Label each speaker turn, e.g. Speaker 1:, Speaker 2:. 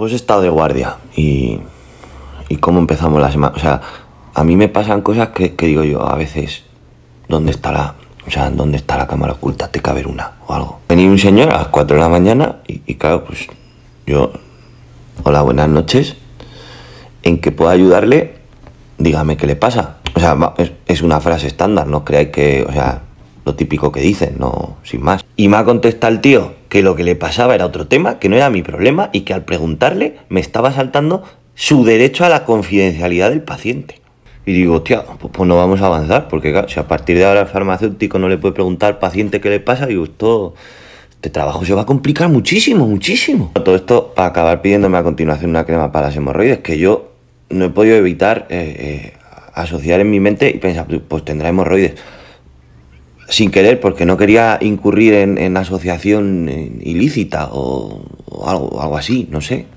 Speaker 1: Pues estado de guardia y, y cómo empezamos la semana. O sea, a mí me pasan cosas que, digo yo a veces, ¿dónde estará? O sea, ¿dónde está la cámara oculta? Te cabe una o algo. Venía un señor a las 4 de la mañana y, claro, pues yo, hola, buenas noches. En que pueda ayudarle, dígame qué le pasa. O sea, es, es una frase estándar, no creáis que, o sea, lo típico que dicen, no, sin más. Y me ha contestado el tío, que lo que le pasaba era otro tema, que no era mi problema y que al preguntarle me estaba saltando su derecho a la confidencialidad del paciente. Y digo, hostia, pues, pues, no vamos a avanzar, porque claro, si a partir de ahora el farmacéutico no le puede preguntar al paciente qué le pasa, digo, esto, este trabajo se va a complicar muchísimo, muchísimo. Todo esto para acabar pidiéndome a continuación una crema para las hemorroides, que yo no he podido evitar eh, eh, asociar en mi mente y pensar, pues, pues tendrá hemorroides sin querer porque no quería incurrir en, asociación eh, ilícita o, o algo, algo así, no sé.